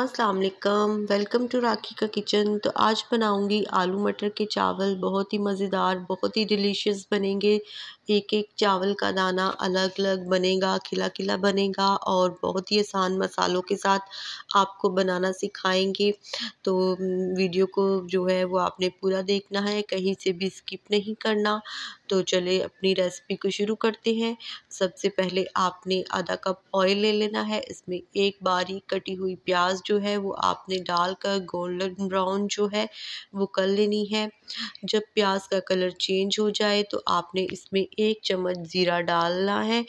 अस्सलाम वालेकुम welcome to राखी का किचन तो आज बनाऊंगी आलू मटर के चावल बहुत ही मज़ेदार बहुत ही डिलीशियस बनेंगे एक एक चावल का दाना अलग अलग बनेगा खिला खिला बनेगा और बहुत ही आसान मसालों के साथ आपको बनाना सिखाएंगे तो वीडियो को जो है वो आपने पूरा देखना है कहीं से भी स्किप नहीं करना तो चले अपनी रेसिपी को शुरू करते हैं सबसे पहले आपने आधा कप ऑयल ले लेना है इसमें एक बारीक कटी हुई प्याज जो है वो आपने डालकर गोल्डन ब्राउन जो है वो कर लेनी है जब प्याज का कलर चेंज हो जाए तो आपने इसमें एक चम्मच ज़ीरा डालना है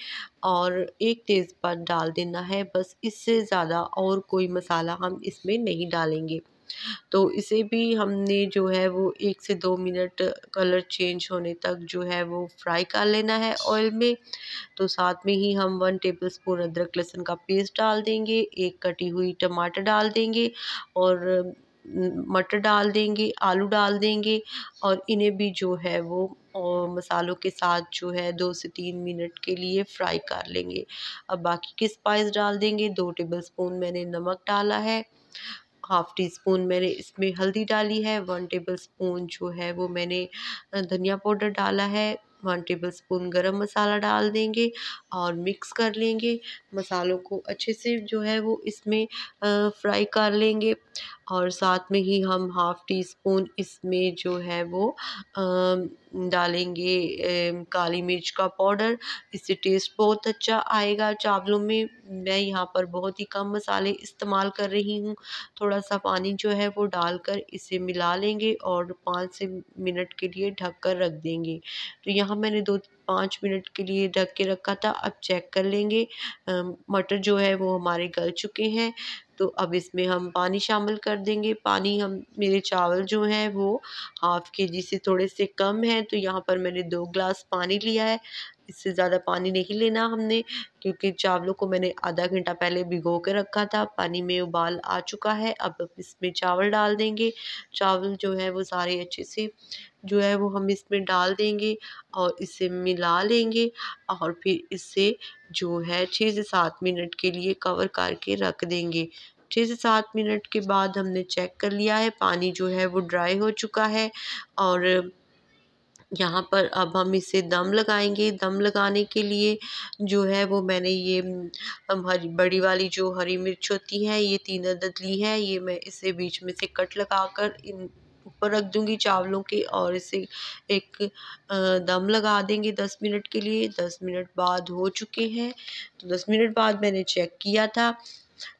और एक तेज़पत्ता डाल देना है बस इससे ज़्यादा और कोई मसाला हम इसमें नहीं डालेंगे तो इसे भी हमने जो है वो एक से दो मिनट कलर चेंज होने तक जो है वो फ्राई कर लेना है ऑयल में तो साथ में ही हम वन टेबल स्पून अदरक लहसुन का पेस्ट डाल देंगे एक कटी हुई टमाटर डाल देंगे और मटर डाल देंगे आलू डाल देंगे और इन्हें भी जो है वो और मसालों के साथ जो है दो से तीन मिनट के लिए फ्राई कर लेंगे अब बाकी के स्पाइस डाल देंगे दो टेबल स्पून मैंने नमक डाला है हाफ़ टी स्पून मैंने इसमें हल्दी डाली है वन टेबल स्पून जो है वो मैंने धनिया पाउडर डाला है वन टेबल स्पून गर्म मसाला डाल देंगे और मिक्स कर लेंगे मसालों को अच्छे से जो है वो इसमें फ्राई कर लेंगे और साथ में ही हम हाफ़ टी स्पून इसमें जो है वो डालेंगे काली मिर्च का पाउडर इससे टेस्ट बहुत अच्छा आएगा चावलों में मैं यहाँ पर बहुत ही कम मसाले इस्तेमाल कर रही हूँ थोड़ा सा पानी जो है वो डालकर इसे मिला लेंगे और पाँच से मिनट के लिए ढक कर रख देंगे तो यहाँ मैंने दो पाँच मिनट के लिए ढक के रखा था अब चेक कर लेंगे मटर जो है वो हमारे गल चुके हैं तो अब इसमें हम पानी शामिल कर देंगे पानी हम मेरे चावल जो हैं वो हाफ़ के जी से थोड़े से कम है तो यहाँ पर मैंने दो ग्लास पानी लिया है इससे ज़्यादा पानी नहीं लेना हमने क्योंकि चावलों को मैंने आधा घंटा पहले भिगो के रखा था पानी में उबाल आ चुका है अब इसमें चावल डाल देंगे चावल जो है वो सारे अच्छे से जो है वो हम इसमें डाल देंगे और इसे मिला लेंगे और फिर इसे जो है छः से सात मिनट के लिए कवर करके रख देंगे छः से सात मिनट के बाद हमने चेक कर लिया है पानी जो है वो ड्राई हो चुका है और यहाँ पर अब हम इसे दम लगाएंगे दम लगाने के लिए जो है वो मैंने ये हरी बड़ी वाली जो हरी मिर्च होती है ये तीन अदद ली है ये मैं इसे बीच में से कट लगा कर इन ऊपर रख दूंगी चावलों के और इसे एक दम लगा देंगे दस मिनट के लिए दस मिनट बाद हो चुके हैं तो दस मिनट बाद मैंने चेक किया था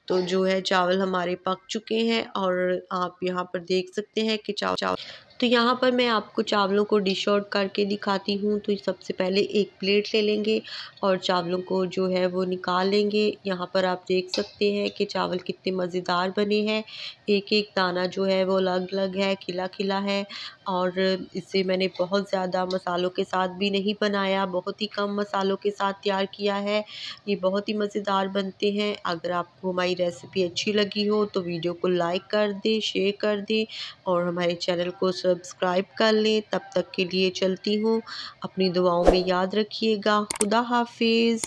तो जो है चावल हमारे पक चुके हैं और आप यहाँ पर देख सकते हैं कि चावल चावल तो यहाँ पर मैं आपको चावलों को डिश आउट करके दिखाती हूँ तो सबसे पहले एक प्लेट ले लेंगे और चावलों को जो है वो निकाल लेंगे यहाँ पर आप देख सकते हैं कि चावल कितने मज़ेदार बने हैं एक एक दाना जो है वो अलग अलग है खिला खिला है और इसे मैंने बहुत ज़्यादा मसालों के साथ भी नहीं बनाया बहुत ही कम मसालों के साथ तैयार किया है ये बहुत ही मज़ेदार बनते हैं अगर आपको हमारी रेसिपी अच्छी लगी हो तो वीडियो को लाइक कर दें शेयर कर दें और हमारे चैनल को सब सब्सक्राइब कर लें तब तक के लिए चलती हूँ अपनी दुआओं में याद रखिएगा खुदा हाफिज़